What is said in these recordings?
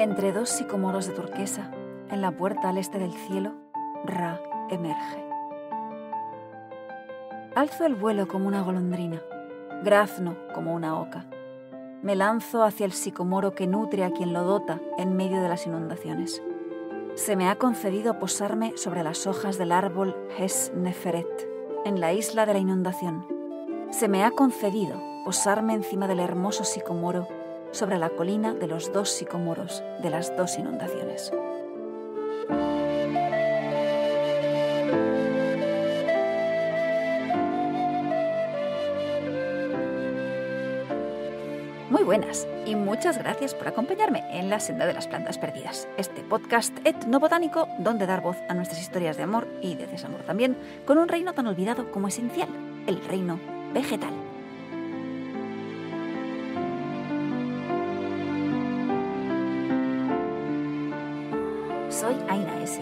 Entre dos sicomoros de turquesa, en la puerta al este del cielo, Ra emerge. Alzo el vuelo como una golondrina, grazno como una oca. Me lanzo hacia el sicomoro que nutre a quien lo dota en medio de las inundaciones. Se me ha concedido posarme sobre las hojas del árbol Hes Neferet, en la isla de la inundación. Se me ha concedido posarme encima del hermoso sicomoro sobre la colina de los dos sicomoros de las dos inundaciones. Muy buenas y muchas gracias por acompañarme en La Senda de las Plantas Perdidas, este podcast etnobotánico donde dar voz a nuestras historias de amor y de desamor también, con un reino tan olvidado como esencial, el reino vegetal. Soy Aina S.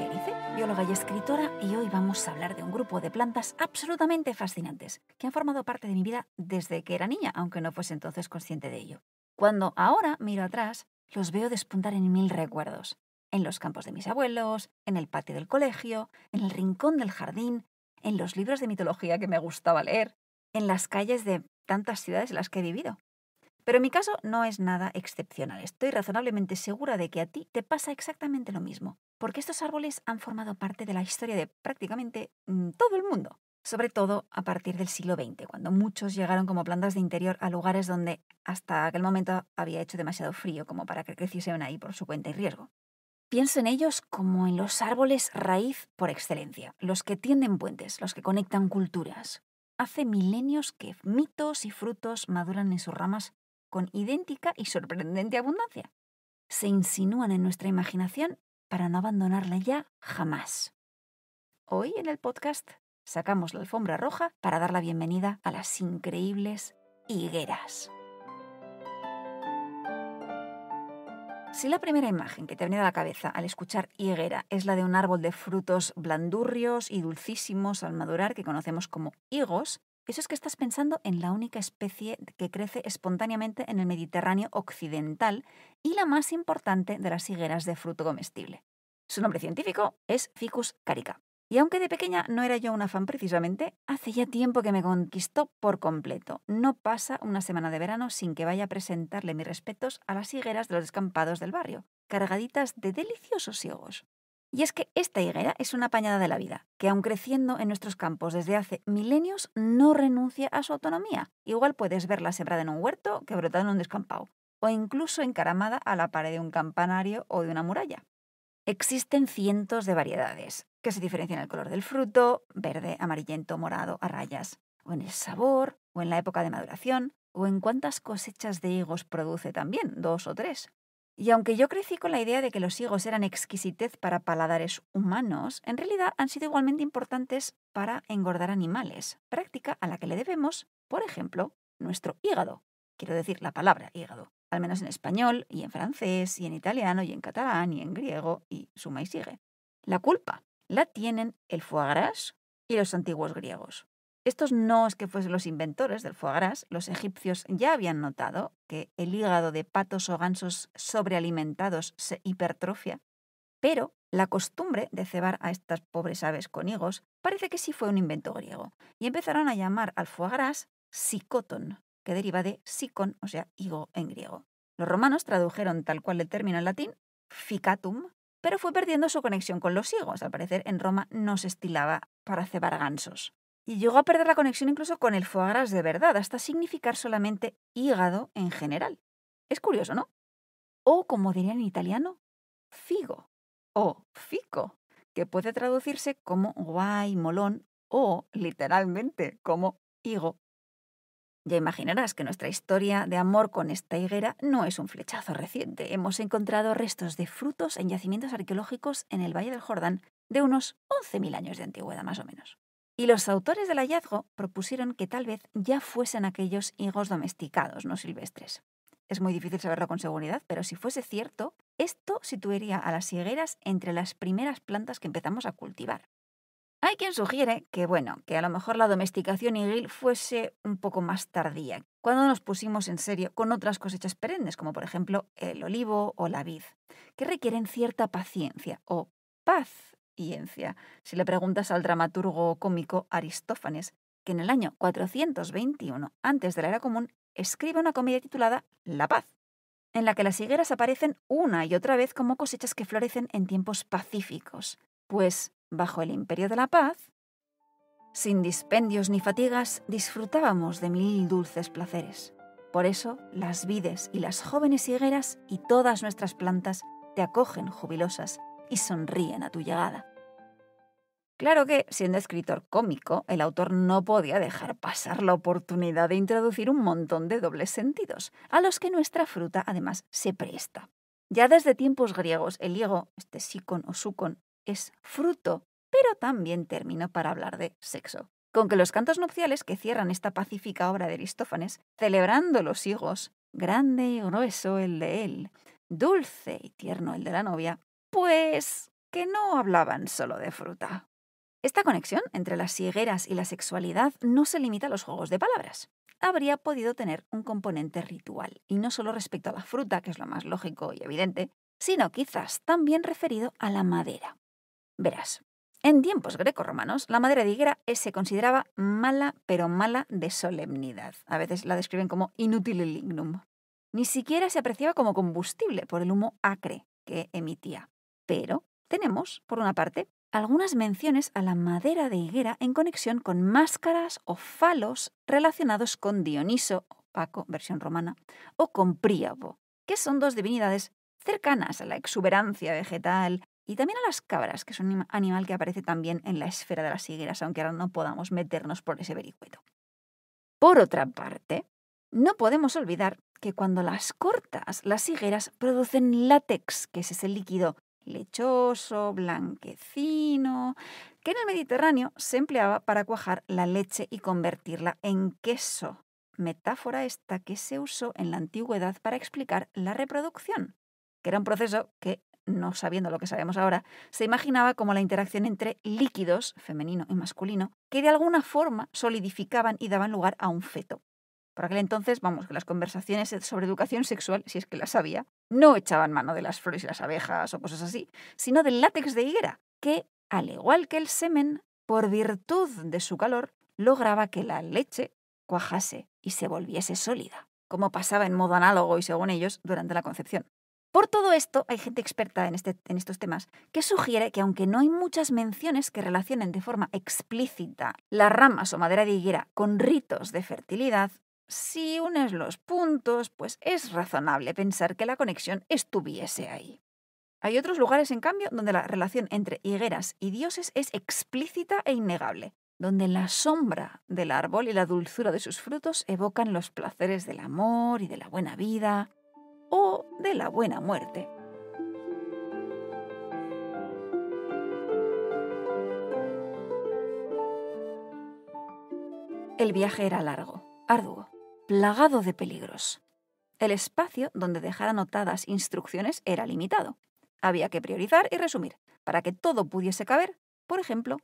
bióloga y escritora, y hoy vamos a hablar de un grupo de plantas absolutamente fascinantes que han formado parte de mi vida desde que era niña, aunque no fuese entonces consciente de ello. Cuando ahora miro atrás, los veo despuntar en mil recuerdos. En los campos de mis abuelos, en el patio del colegio, en el rincón del jardín, en los libros de mitología que me gustaba leer, en las calles de tantas ciudades en las que he vivido. Pero en mi caso no es nada excepcional. Estoy razonablemente segura de que a ti te pasa exactamente lo mismo, porque estos árboles han formado parte de la historia de prácticamente mm, todo el mundo, sobre todo a partir del siglo XX, cuando muchos llegaron como plantas de interior a lugares donde hasta aquel momento había hecho demasiado frío como para que creciesen ahí por su cuenta y riesgo. Pienso en ellos como en los árboles raíz por excelencia, los que tienden puentes, los que conectan culturas. Hace milenios que mitos y frutos maduran en sus ramas con idéntica y sorprendente abundancia. Se insinúan en nuestra imaginación para no abandonarla ya jamás. Hoy en el podcast sacamos la alfombra roja para dar la bienvenida a las increíbles higueras. Si la primera imagen que te viene a la cabeza al escuchar higuera es la de un árbol de frutos blandurrios y dulcísimos al madurar que conocemos como higos, eso es que estás pensando en la única especie que crece espontáneamente en el Mediterráneo occidental y la más importante de las higueras de fruto comestible. Su nombre científico es Ficus carica. Y aunque de pequeña no era yo una fan precisamente, hace ya tiempo que me conquistó por completo. No pasa una semana de verano sin que vaya a presentarle mis respetos a las higueras de los descampados del barrio, cargaditas de deliciosos higos. Y es que esta higuera es una pañada de la vida, que aun creciendo en nuestros campos desde hace milenios, no renuncia a su autonomía. Igual puedes verla sembrada en un huerto que brotada en un descampado, o incluso encaramada a la pared de un campanario o de una muralla. Existen cientos de variedades, que se diferencian en el color del fruto, verde, amarillento, morado, a rayas, o en el sabor, o en la época de maduración, o en cuántas cosechas de higos produce también, dos o tres. Y aunque yo crecí con la idea de que los higos eran exquisitez para paladares humanos, en realidad han sido igualmente importantes para engordar animales, práctica a la que le debemos, por ejemplo, nuestro hígado. Quiero decir la palabra hígado, al menos en español, y en francés, y en italiano, y en catalán, y en griego, y suma y sigue. La culpa la tienen el foie gras y los antiguos griegos. Estos no es que fuesen los inventores del foie gras, los egipcios ya habían notado que el hígado de patos o gansos sobrealimentados se hipertrofia, pero la costumbre de cebar a estas pobres aves con higos parece que sí fue un invento griego, y empezaron a llamar al foie gras psicoton, que deriva de sicon, o sea, higo en griego. Los romanos tradujeron tal cual el término en latín, ficatum, pero fue perdiendo su conexión con los higos. Al parecer, en Roma no se estilaba para cebar gansos y llegó a perder la conexión incluso con el foie gras de verdad, hasta significar solamente hígado en general. Es curioso, ¿no? O, como dirían en italiano, figo o fico, que puede traducirse como guay, molón o literalmente como higo. Ya imaginarás que nuestra historia de amor con esta higuera no es un flechazo reciente. Hemos encontrado restos de frutos en yacimientos arqueológicos en el Valle del Jordán de unos 11.000 años de antigüedad más o menos. Y los autores del hallazgo propusieron que tal vez ya fuesen aquellos higos domesticados, no silvestres. Es muy difícil saberlo con seguridad, pero si fuese cierto, esto situaría a las higueras entre las primeras plantas que empezamos a cultivar. Hay quien sugiere que, bueno, que a lo mejor la domesticación higuil fuese un poco más tardía, cuando nos pusimos en serio con otras cosechas perennes, como por ejemplo el olivo o la vid, que requieren cierta paciencia o paz si le preguntas al dramaturgo cómico Aristófanes, que en el año 421 antes de la era común escribe una comedia titulada La paz, en la que las higueras aparecen una y otra vez como cosechas que florecen en tiempos pacíficos, pues bajo el imperio de la paz, sin dispendios ni fatigas disfrutábamos de mil dulces placeres. Por eso las vides y las jóvenes higueras y todas nuestras plantas te acogen jubilosas y sonríen a tu llegada. Claro que, siendo escritor cómico, el autor no podía dejar pasar la oportunidad de introducir un montón de dobles sentidos, a los que nuestra fruta además se presta. Ya desde tiempos griegos, el higo, este sicon o sucon, es fruto, pero también término para hablar de sexo. Con que los cantos nupciales que cierran esta pacífica obra de Aristófanes, celebrando los higos, grande y grueso el de él, dulce y tierno el de la novia, pues que no hablaban solo de fruta. Esta conexión entre las higueras y la sexualidad no se limita a los juegos de palabras. Habría podido tener un componente ritual, y no solo respecto a la fruta, que es lo más lógico y evidente, sino quizás también referido a la madera. Verás, en tiempos grecorromanos, la madera de higuera eh, se consideraba mala, pero mala de solemnidad. A veces la describen como inútil lignum. Ni siquiera se apreciaba como combustible por el humo acre que emitía pero tenemos, por una parte, algunas menciones a la madera de higuera en conexión con máscaras o falos relacionados con Dioniso, o Paco, versión romana, o con Príapo, que son dos divinidades cercanas a la exuberancia vegetal y también a las cabras, que es un animal que aparece también en la esfera de las higueras, aunque ahora no podamos meternos por ese vericueto. Por otra parte, no podemos olvidar que cuando las cortas, las higueras producen látex, que es ese líquido lechoso, blanquecino, que en el Mediterráneo se empleaba para cuajar la leche y convertirla en queso, metáfora esta que se usó en la antigüedad para explicar la reproducción, que era un proceso que, no sabiendo lo que sabemos ahora, se imaginaba como la interacción entre líquidos, femenino y masculino, que de alguna forma solidificaban y daban lugar a un feto. Por aquel entonces, vamos, que las conversaciones sobre educación sexual, si es que las había, no echaban mano de las flores y las abejas o cosas así, sino del látex de higuera, que, al igual que el semen, por virtud de su calor, lograba que la leche cuajase y se volviese sólida, como pasaba en modo análogo y según ellos durante la concepción. Por todo esto, hay gente experta en, este, en estos temas que sugiere que aunque no hay muchas menciones que relacionen de forma explícita las ramas o madera de higuera con ritos de fertilidad, si unes los puntos, pues es razonable pensar que la conexión estuviese ahí. Hay otros lugares, en cambio, donde la relación entre higueras y dioses es explícita e innegable, donde la sombra del árbol y la dulzura de sus frutos evocan los placeres del amor y de la buena vida o de la buena muerte. El viaje era largo, arduo plagado de peligros. El espacio donde dejar anotadas instrucciones era limitado. Había que priorizar y resumir para que todo pudiese caber, por ejemplo,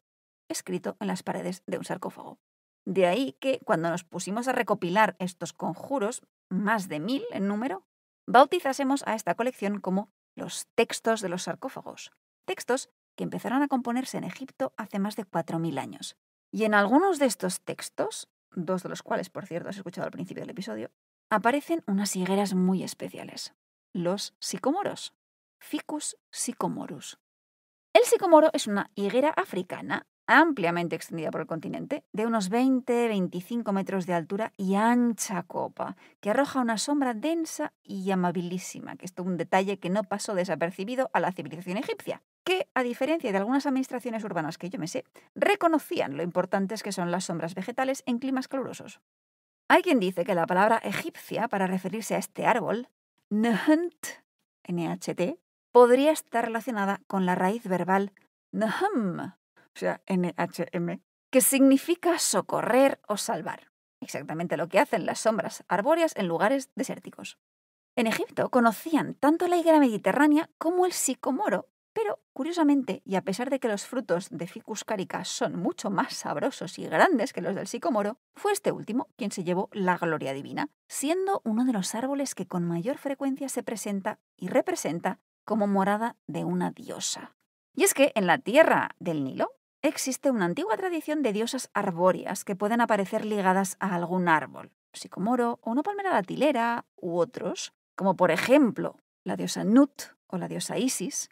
escrito en las paredes de un sarcófago. De ahí que, cuando nos pusimos a recopilar estos conjuros, más de mil en número, bautizásemos a esta colección como los textos de los sarcófagos, textos que empezaron a componerse en Egipto hace más de 4.000 años. Y en algunos de estos textos dos de los cuales, por cierto, has escuchado al principio del episodio, aparecen unas higueras muy especiales, los sicomoros, Ficus sicomorus. El sicomoro es una higuera africana ampliamente extendida por el continente, de unos 20-25 metros de altura y ancha copa, que arroja una sombra densa y amabilísima, que es un detalle que no pasó desapercibido a la civilización egipcia, que, a diferencia de algunas administraciones urbanas que yo me sé, reconocían lo importantes que son las sombras vegetales en climas calurosos. Hay quien dice que la palabra egipcia para referirse a este árbol, h nht, podría estar relacionada con la raíz verbal nhm, o sea, NHM, que significa socorrer o salvar, exactamente lo que hacen las sombras arbóreas en lugares desérticos. En Egipto conocían tanto la higuera mediterránea como el sicomoro, pero curiosamente, y a pesar de que los frutos de Ficus carica son mucho más sabrosos y grandes que los del sicomoro, fue este último quien se llevó la gloria divina, siendo uno de los árboles que con mayor frecuencia se presenta y representa como morada de una diosa. Y es que en la tierra del Nilo, existe una antigua tradición de diosas arbóreas que pueden aparecer ligadas a algún árbol, sicomoro o una palmera datilera u otros, como por ejemplo la diosa Nut o la diosa Isis,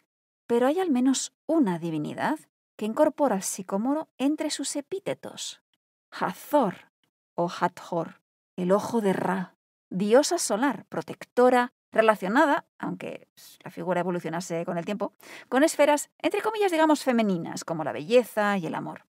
pero hay al menos una divinidad que incorpora al sicomoro entre sus epítetos, Hathor o Hathor, el ojo de Ra, diosa solar, protectora, relacionada, aunque la figura evolucionase con el tiempo, con esferas, entre comillas, digamos, femeninas, como la belleza y el amor.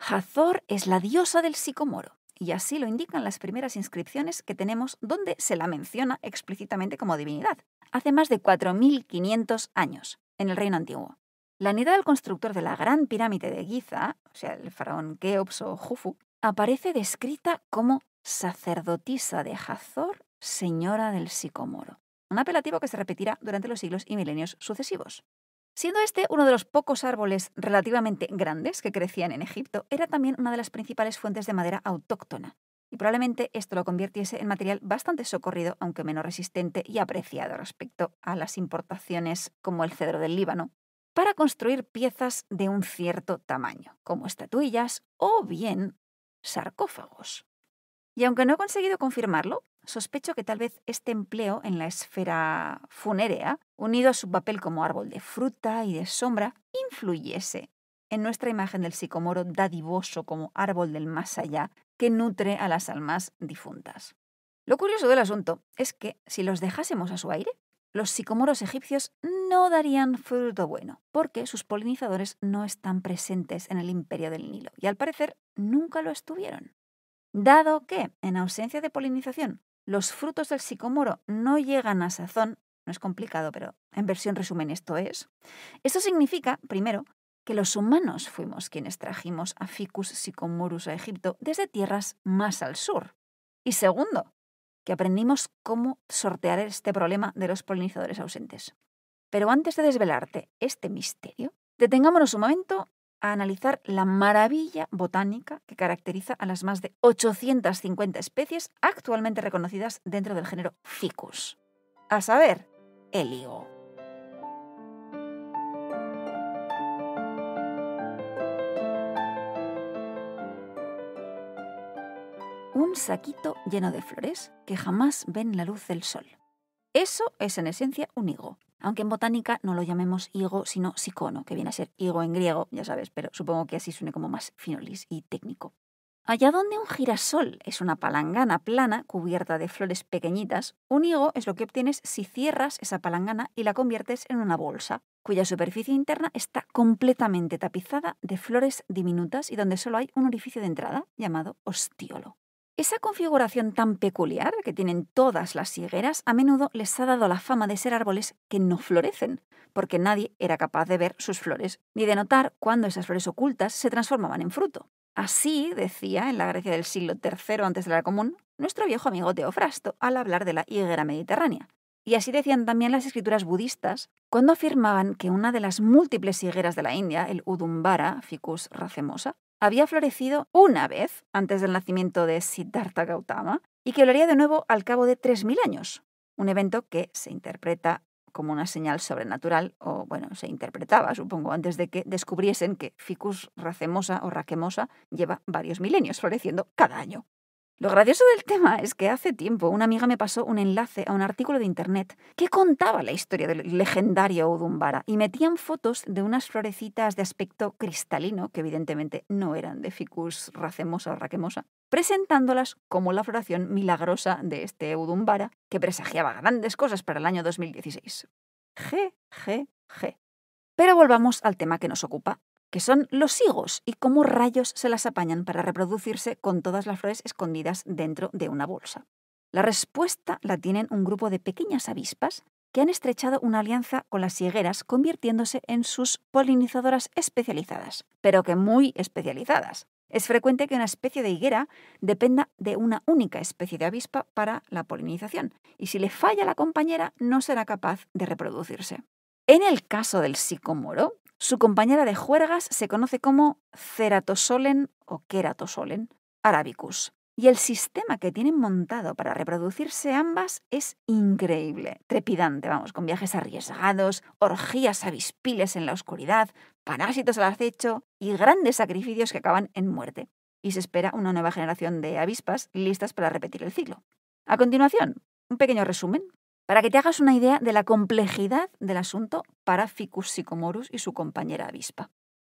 Hathor es la diosa del sicomoro, y así lo indican las primeras inscripciones que tenemos donde se la menciona explícitamente como divinidad, hace más de 4.500 años, en el reino antiguo. La unidad del constructor de la gran pirámide de Giza, o sea, el faraón Keops o Jufu, aparece descrita como sacerdotisa de Hazor, señora del sicomoro. Un apelativo que se repetirá durante los siglos y milenios sucesivos. Siendo este uno de los pocos árboles relativamente grandes que crecían en Egipto, era también una de las principales fuentes de madera autóctona, y probablemente esto lo convirtiese en material bastante socorrido, aunque menos resistente y apreciado respecto a las importaciones como el cedro del Líbano, para construir piezas de un cierto tamaño, como estatuillas o bien sarcófagos. Y aunque no he conseguido confirmarlo, sospecho que tal vez este empleo en la esfera funérea, unido a su papel como árbol de fruta y de sombra, influyese en nuestra imagen del psicomoro dadivoso como árbol del más allá que nutre a las almas difuntas. Lo curioso del asunto es que si los dejásemos a su aire, los sicomoros egipcios no darían fruto bueno, porque sus polinizadores no están presentes en el imperio del Nilo y al parecer nunca lo estuvieron. Dado que, en ausencia de polinización, los frutos del sicomoro no llegan a sazón, no es complicado, pero en versión resumen esto es, esto significa, primero, que los humanos fuimos quienes trajimos a Ficus sicomorus a Egipto desde tierras más al sur. Y segundo, que aprendimos cómo sortear este problema de los polinizadores ausentes. Pero antes de desvelarte este misterio, detengámonos un momento a analizar la maravilla botánica que caracteriza a las más de 850 especies actualmente reconocidas dentro del género Ficus, a saber, el higo. Un saquito lleno de flores que jamás ven la luz del sol. Eso es en esencia un higo, aunque en botánica no lo llamemos higo, sino sicono, que viene a ser higo en griego, ya sabes, pero supongo que así suene como más finolis y técnico. Allá donde un girasol es una palangana plana cubierta de flores pequeñitas, un higo es lo que obtienes si cierras esa palangana y la conviertes en una bolsa, cuya superficie interna está completamente tapizada de flores diminutas y donde solo hay un orificio de entrada llamado ostiolo. Esa configuración tan peculiar que tienen todas las higueras a menudo les ha dado la fama de ser árboles que no florecen, porque nadie era capaz de ver sus flores ni de notar cuándo esas flores ocultas se transformaban en fruto. Así decía en la Grecia del siglo III antes de la común nuestro viejo amigo Teofrasto al hablar de la higuera mediterránea. Y así decían también las escrituras budistas cuando afirmaban que una de las múltiples higueras de la India, el Udumbara ficus racemosa, había florecido una vez antes del nacimiento de Siddhartha Gautama y que lo haría de nuevo al cabo de 3.000 años, un evento que se interpreta como una señal sobrenatural, o bueno, se interpretaba, supongo, antes de que descubriesen que Ficus racemosa o raquemosa lleva varios milenios floreciendo cada año. Lo gracioso del tema es que hace tiempo una amiga me pasó un enlace a un artículo de internet que contaba la historia del legendario Udumbara y metían fotos de unas florecitas de aspecto cristalino, que evidentemente no eran de Ficus racemosa o raquemosa, presentándolas como la floración milagrosa de este Udumbara que presagiaba grandes cosas para el año 2016. Je, G je. Pero volvamos al tema que nos ocupa que son los higos y cómo rayos se las apañan para reproducirse con todas las flores escondidas dentro de una bolsa. La respuesta la tienen un grupo de pequeñas avispas que han estrechado una alianza con las higueras convirtiéndose en sus polinizadoras especializadas, pero que muy especializadas. Es frecuente que una especie de higuera dependa de una única especie de avispa para la polinización, y si le falla la compañera no será capaz de reproducirse. En el caso del sicomoro su compañera de juergas se conoce como Ceratosolen o Keratosolen arabicus. Y el sistema que tienen montado para reproducirse ambas es increíble, trepidante, vamos, con viajes arriesgados, orgías avispiles en la oscuridad, parásitos al acecho y grandes sacrificios que acaban en muerte. Y se espera una nueva generación de avispas listas para repetir el ciclo. A continuación, un pequeño resumen para que te hagas una idea de la complejidad del asunto para Ficus sicomorus y su compañera avispa.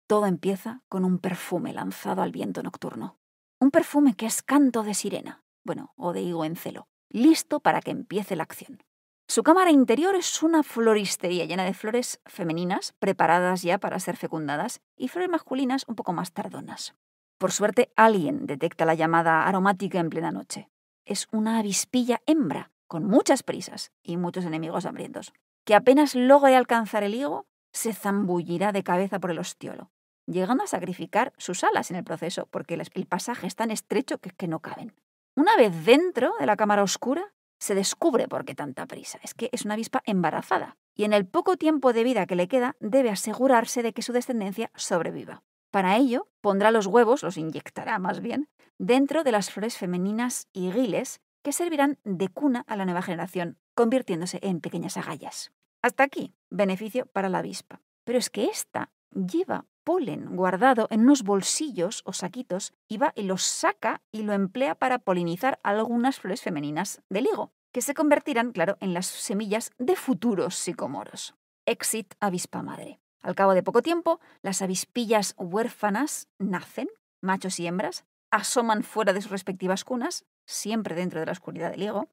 Todo empieza con un perfume lanzado al viento nocturno. Un perfume que es canto de sirena, bueno, o de higo en celo, listo para que empiece la acción. Su cámara interior es una floristería llena de flores femeninas preparadas ya para ser fecundadas y flores masculinas un poco más tardonas. Por suerte, alguien detecta la llamada aromática en plena noche. Es una avispilla hembra con muchas prisas y muchos enemigos hambrientos, que apenas logre alcanzar el higo, se zambullirá de cabeza por el ostiolo, llegando a sacrificar sus alas en el proceso, porque el pasaje es tan estrecho que, no caben. Una vez dentro de la cámara oscura, se descubre por qué tanta prisa. Es que es una avispa embarazada, y en el poco tiempo de vida que le queda, debe asegurarse de que su descendencia sobreviva. Para ello, pondrá los huevos, los inyectará más bien, dentro de las flores femeninas y giles que servirán de cuna a la nueva generación, convirtiéndose en pequeñas agallas. Hasta aquí, beneficio para la avispa. Pero es que esta lleva polen guardado en unos bolsillos o saquitos y va y los saca y lo emplea para polinizar algunas flores femeninas del higo, que se convertirán, claro, en las semillas de futuros psicomoros. Exit avispa madre. Al cabo de poco tiempo, las avispillas huérfanas nacen, machos y hembras, asoman fuera de sus respectivas cunas, siempre dentro de la oscuridad del ego,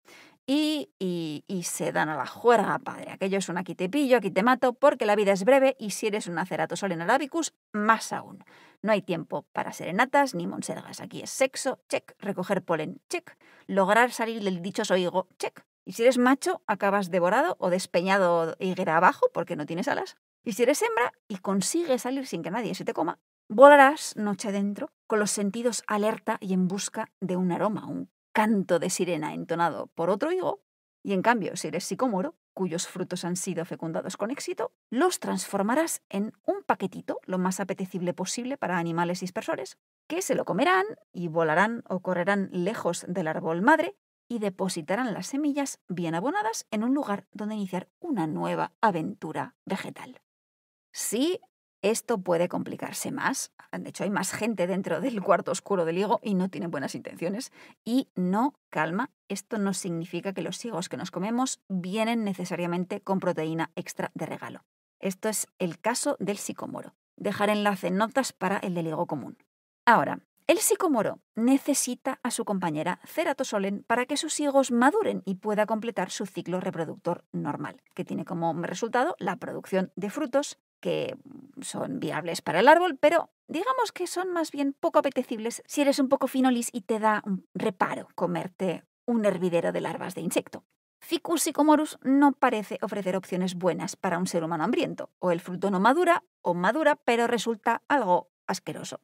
y, se dan a la juerga, padre. Aquello es un aquí te pillo, aquí te mato, porque la vida es breve y si eres un acerato en arabicus, más aún. No hay tiempo para serenatas ni monsergas. Aquí es sexo, check. Recoger polen, check. Lograr salir del dichoso higo, check. Y si eres macho, acabas devorado o despeñado higuera abajo porque no tienes alas. Y si eres hembra y consigues salir sin que nadie se te coma, volarás noche adentro con los sentidos alerta y en busca de un aroma, un canto de sirena entonado por otro higo, y en cambio, si eres sicómoro, cuyos frutos han sido fecundados con éxito, los transformarás en un paquetito lo más apetecible posible para animales dispersores, que se lo comerán y volarán o correrán lejos del árbol madre y depositarán las semillas bien abonadas en un lugar donde iniciar una nueva aventura vegetal. Sí, esto puede complicarse más. De hecho, hay más gente dentro del cuarto oscuro del higo y no tienen buenas intenciones. Y no, calma, esto no significa que los higos que nos comemos vienen necesariamente con proteína extra de regalo. Esto es el caso del psicomoro. Dejar enlace en notas para el del higo común. Ahora, el psicomoro necesita a su compañera ceratosolen para que sus higos maduren y pueda completar su ciclo reproductor normal, que tiene como resultado la producción de frutos que son viables para el árbol, pero digamos que son más bien poco apetecibles si eres un poco finolis y te da un reparo comerte un hervidero de larvas de insecto. Ficus sicomorus no parece ofrecer opciones buenas para un ser humano hambriento, o el fruto no madura o madura, pero resulta algo asqueroso.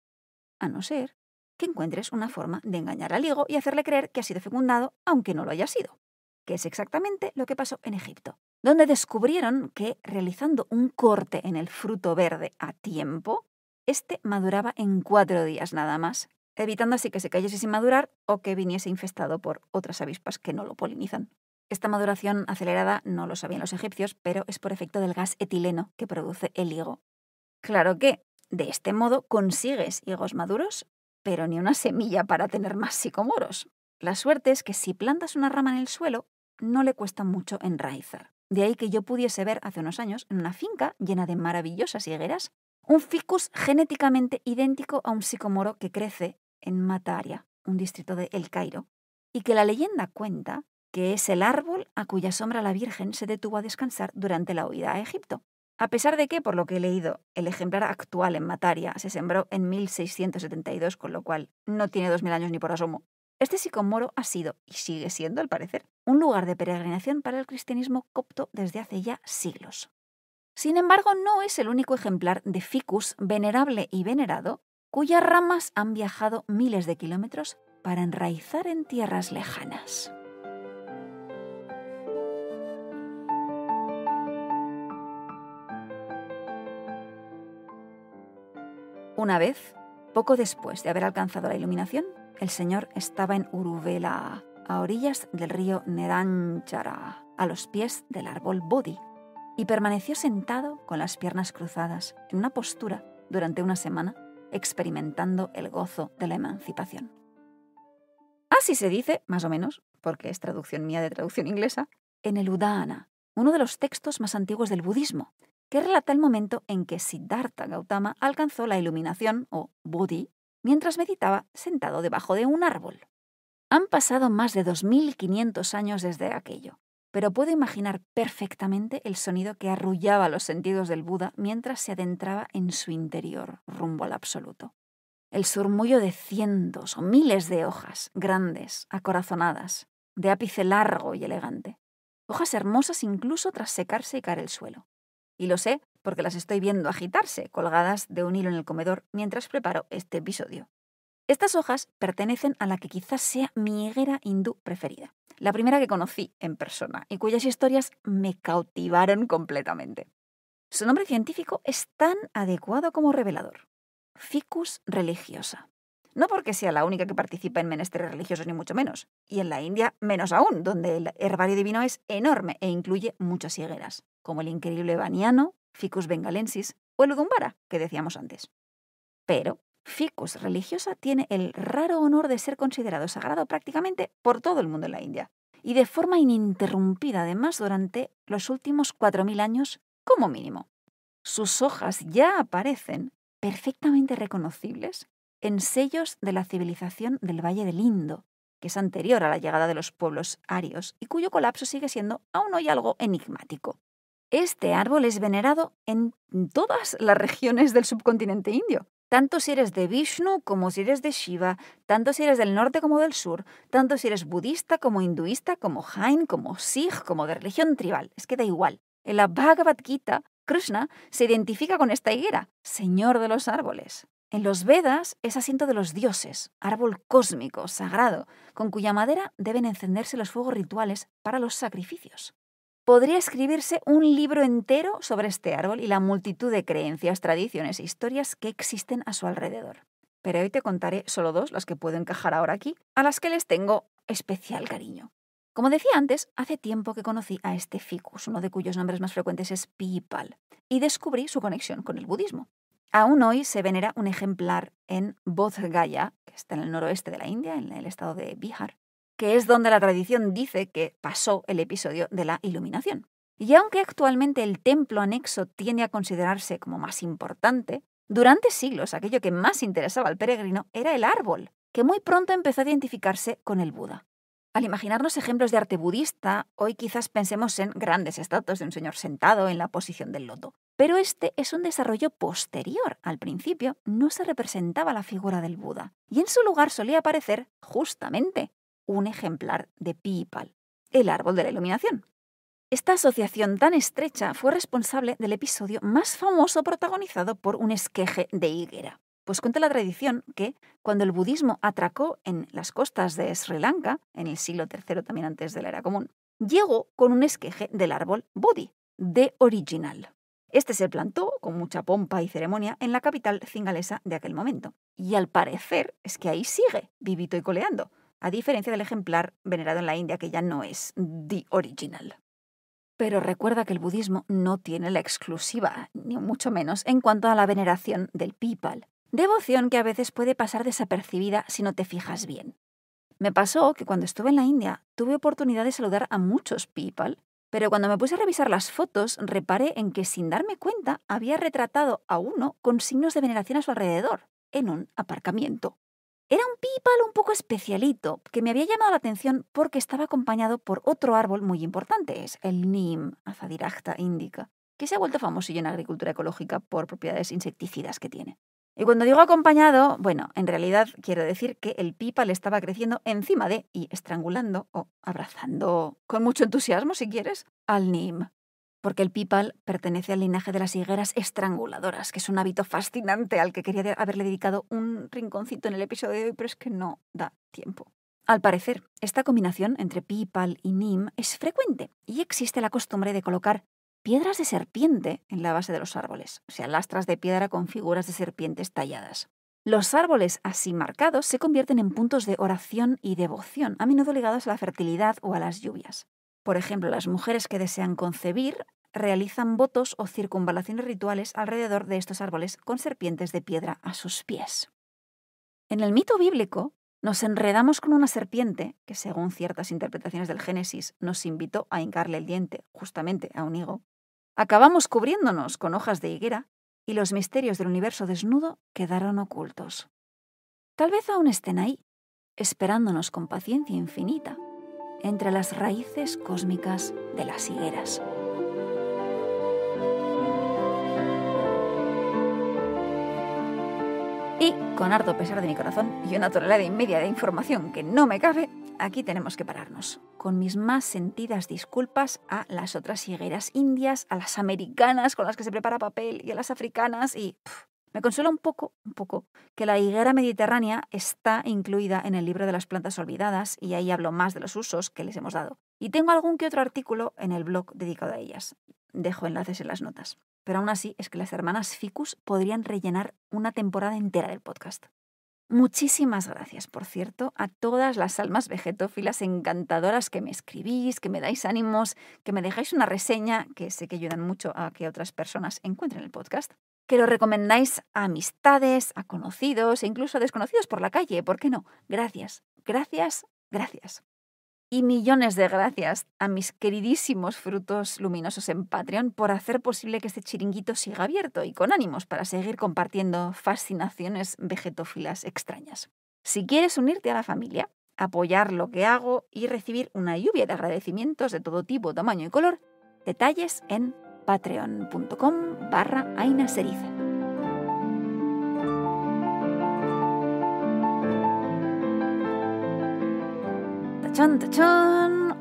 A no ser que encuentres una forma de engañar al higo y hacerle creer que ha sido fecundado aunque no lo haya sido, que es exactamente lo que pasó en Egipto donde descubrieron que realizando un corte en el fruto verde a tiempo, este maduraba en cuatro días nada más, evitando así que se cayese sin madurar o que viniese infestado por otras avispas que no lo polinizan. Esta maduración acelerada no lo sabían los egipcios, pero es por efecto del gas etileno que produce el higo. Claro que, de este modo, consigues higos maduros, pero ni una semilla para tener más sicomoros. La suerte es que si plantas una rama en el suelo, no le cuesta mucho enraizar. De ahí que yo pudiese ver hace unos años en una finca llena de maravillosas higueras un ficus genéticamente idéntico a un sicomoro que crece en Mataria, un distrito de El Cairo, y que la leyenda cuenta que es el árbol a cuya sombra la Virgen se detuvo a descansar durante la huida a Egipto. A pesar de que, por lo que he leído, el ejemplar actual en Mataria se sembró en 1672, con lo cual no tiene 2.000 años ni por asomo, este sicomoro ha sido, y sigue siendo al parecer, un lugar de peregrinación para el cristianismo copto desde hace ya siglos. Sin embargo, no es el único ejemplar de ficus venerable y venerado cuyas ramas han viajado miles de kilómetros para enraizar en tierras lejanas. Una vez, poco después de haber alcanzado la iluminación, el Señor estaba en Uruvela, a orillas del río Neranchara, a los pies del árbol Bodhi, y permaneció sentado con las piernas cruzadas, en una postura, durante una semana, experimentando el gozo de la emancipación. Así se dice, más o menos, porque es traducción mía de traducción inglesa, en el Udana, uno de los textos más antiguos del budismo, que relata el momento en que Siddhartha Gautama alcanzó la iluminación o bodhi mientras meditaba sentado debajo de un árbol. Han pasado más de 2.500 años desde aquello, pero puedo imaginar perfectamente el sonido que arrullaba los sentidos del Buda mientras se adentraba en su interior, rumbo al absoluto. El surmullo de cientos o miles de hojas, grandes, acorazonadas, de ápice largo y elegante. Hojas hermosas incluso tras secarse y caer el suelo. Y lo sé porque las estoy viendo agitarse, colgadas de un hilo en el comedor, mientras preparo este episodio. Estas hojas pertenecen a la que quizás sea mi higuera hindú preferida, la primera que conocí en persona y cuyas historias me cautivaron completamente. Su nombre científico es tan adecuado como revelador, Ficus religiosa. No porque sea la única que participa en menesteres religiosos ni mucho menos, y en la India menos aún, donde el herbario divino es enorme e incluye muchas higueras, como el increíble baniano, Ficus bengalensis, o el Udumbara, que decíamos antes. Pero Ficus religiosa tiene el raro honor de ser considerado sagrado prácticamente por todo el mundo en la India, y de forma ininterrumpida además durante los últimos 4.000 años como mínimo. Sus hojas ya aparecen perfectamente reconocibles en sellos de la civilización del Valle del Indo, que es anterior a la llegada de los pueblos arios y cuyo colapso sigue siendo aún hoy algo enigmático. Este árbol es venerado en todas las regiones del subcontinente indio, tanto si eres de Vishnu como si eres de Shiva, tanto si eres del norte como del sur, tanto si eres budista como hinduista, como Jain, como Sikh, como de religión tribal, es que da igual. En la Bhagavad Gita, Krishna se identifica con esta higuera, señor de los árboles. En los Vedas es asiento de los dioses, árbol cósmico, sagrado, con cuya madera deben encenderse los fuegos rituales para los sacrificios. Podría escribirse un libro entero sobre este árbol y la multitud de creencias, tradiciones e historias que existen a su alrededor. Pero hoy te contaré solo dos, las que puedo encajar ahora aquí, a las que les tengo especial cariño. Como decía antes, hace tiempo que conocí a este ficus, uno de cuyos nombres más frecuentes es Pipal, y descubrí su conexión con el budismo. Aún hoy se venera un ejemplar en Bodh que está en el noroeste de la India, en el estado de Bihar, que es donde la tradición dice que pasó el episodio de la iluminación. Y aunque actualmente el templo anexo tiende a considerarse como más importante, durante siglos aquello que más interesaba al peregrino era el árbol, que muy pronto empezó a identificarse con el Buda. Al imaginarnos ejemplos de arte budista, hoy quizás pensemos en grandes estatuas de un señor sentado en la posición del loto. Pero este es un desarrollo posterior. Al principio no se representaba la figura del Buda, y en su lugar solía aparecer, justamente, un ejemplar de Pipal, el árbol de la iluminación. Esta asociación tan estrecha fue responsable del episodio más famoso protagonizado por un esqueje de higuera. Pues cuenta la tradición que cuando el budismo atracó en las costas de Sri Lanka, en el siglo III también antes de la era común, llegó con un esqueje del árbol Bodhi, de original. Este se plantó con mucha pompa y ceremonia en la capital cingalesa de aquel momento. Y al parecer es que ahí sigue, vivito y coleando, a diferencia del ejemplar venerado en la India, que ya no es the original. Pero recuerda que el budismo no tiene la exclusiva, ni mucho menos, en cuanto a la veneración del pipal, devoción que a veces puede pasar desapercibida si no te fijas bien. Me pasó que cuando estuve en la India tuve oportunidad de saludar a muchos people, pero cuando me puse a revisar las fotos reparé en que sin darme cuenta había retratado a uno con signos de veneración a su alrededor, en un aparcamiento. Era un pipal un poco especialito, que me había llamado la atención porque estaba acompañado por otro árbol muy importante, es el Nim, Azadirachta indica, que se ha vuelto famosillo en agricultura ecológica por propiedades insecticidas que tiene. Y cuando digo acompañado, bueno, en realidad quiero decir que el pipal estaba creciendo encima de y estrangulando o abrazando con mucho entusiasmo, si quieres, al Nim porque el pipal pertenece al linaje de las higueras estranguladoras, que es un hábito fascinante al que quería haberle dedicado un rinconcito en el episodio de hoy, pero es que no da tiempo. Al parecer, esta combinación entre pipal y nim es frecuente y existe la costumbre de colocar piedras de serpiente en la base de los árboles, o sea, lastras de piedra con figuras de serpientes talladas. Los árboles así marcados se convierten en puntos de oración y devoción, a menudo ligados a la fertilidad o a las lluvias. Por ejemplo, las mujeres que desean concebir realizan votos o circunvalaciones rituales alrededor de estos árboles con serpientes de piedra a sus pies. En el mito bíblico, nos enredamos con una serpiente que, según ciertas interpretaciones del Génesis, nos invitó a hincarle el diente justamente a un higo. Acabamos cubriéndonos con hojas de higuera y los misterios del universo desnudo quedaron ocultos. Tal vez aún estén ahí, esperándonos con paciencia infinita entre las raíces cósmicas de las higueras. Y con harto pesar de mi corazón y una tonelada y media de información que no me cabe, aquí tenemos que pararnos. Con mis más sentidas disculpas a las otras higueras indias, a las americanas con las que se prepara papel y a las africanas y... Me consuela un poco, un poco, que la higuera mediterránea está incluida en el libro de las plantas olvidadas y ahí hablo más de los usos que les hemos dado. Y tengo algún que otro artículo en el blog dedicado a ellas. Dejo enlaces en las notas. Pero aún así es que las hermanas Ficus podrían rellenar una temporada entera del podcast. Muchísimas gracias, por cierto, a todas las almas vegetófilas encantadoras que me escribís, que me dais ánimos, que me dejáis una reseña, que sé que ayudan mucho a que otras personas encuentren el podcast que lo recomendáis a amistades, a conocidos e incluso a desconocidos por la calle. ¿Por qué no? Gracias, gracias, gracias. Y millones de gracias a mis queridísimos frutos luminosos en Patreon por hacer posible que este chiringuito siga abierto y con ánimos para seguir compartiendo fascinaciones vegetófilas extrañas. Si quieres unirte a la familia, apoyar lo que hago y recibir una lluvia de agradecimientos de todo tipo, tamaño y color, detalles en patreon.com barra Aina Seriza.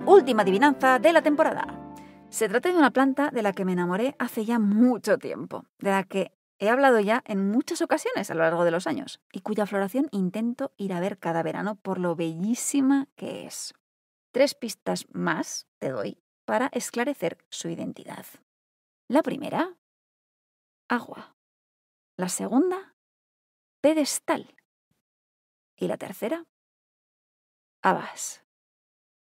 Última adivinanza de la temporada. Se trata de una planta de la que me enamoré hace ya mucho tiempo, de la que he hablado ya en muchas ocasiones a lo largo de los años y cuya floración intento ir a ver cada verano por lo bellísima que es. Tres pistas más te doy para esclarecer su identidad. La primera, agua. La segunda, pedestal. Y la tercera, abas.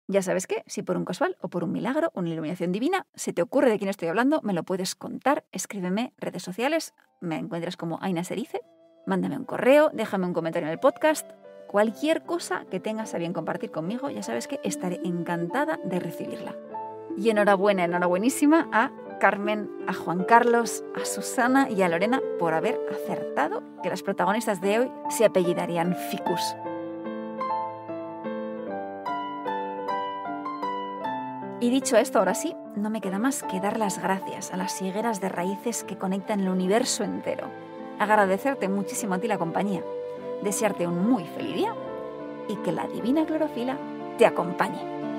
Ya sabes que, si por un casual o por un milagro, una iluminación divina, se te ocurre de quién estoy hablando, me lo puedes contar, escríbeme redes sociales, me encuentras como Aina Serice, mándame un correo, déjame un comentario en el podcast, cualquier cosa que tengas a bien compartir conmigo, ya sabes que estaré encantada de recibirla. Y enhorabuena, enhorabuenísima a Carmen, a Juan Carlos, a Susana y a Lorena por haber acertado que las protagonistas de hoy se apellidarían Ficus. Y dicho esto, ahora sí, no me queda más que dar las gracias a las higueras de raíces que conectan el universo entero. Agradecerte muchísimo a ti la compañía, desearte un muy feliz día y que la divina clorofila te acompañe.